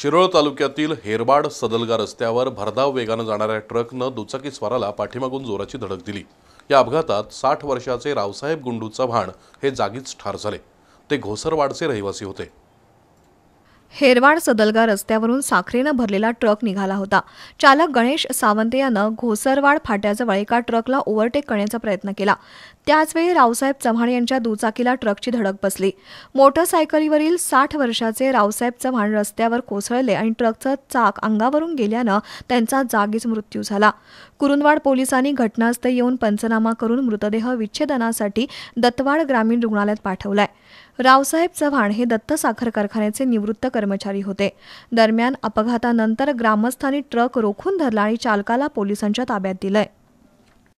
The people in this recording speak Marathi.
शिरोळ तालुक्यातील हेरबाड सदलगा रस्त्यावर भरधाव वेगानं जाणाऱ्या ट्रकनं स्वाराला पाठीमागून जोराची धडक दिली या अपघातात साठ वर्षाचे रावसाहेब गुंडू चव्हाण हे जागीच ठार झाले ते घोसरवाडचे रहिवासी होते हेरवाड सदलगा रस्त्यावरून साखरेनं भरलेला ट्रक निघाला होता चालक गणेश सावंत यानं घोसरवाड फाट्याजवळ एका ट्रकला ओव्हरटेक करण्याचा प्रयत्न केला त्याचवेळी रावसाहेब चव्हाण यांच्या दुचाकीला ट्रकची धडक बसली मोटरसायकलीवरील साठ वर्षाचे रावसाहेब चव्हाण रस्त्यावर कोसळले आणि ट्रकचं चाक अंगावरून गेल्यानं त्यांचा जागीच मृत्यू झाला कुरुंदवाड पोलिसांनी घटनास्थळी येऊन पंचनामा करून मृतदेह विच्छेदनासाठी दत्तवाड ग्रामीण रुग्णालयात पाठवलाय रावसाहेब चव्हाण हे दत्त साखर कारखान्याचे निवृत्त कर्मचारी होते दरम्यान अपघातानंतर ग्रामस्थांनी ट्रक रोखून धरला आणि चालकाला पोलिसांच्या ताब्यात दिलंय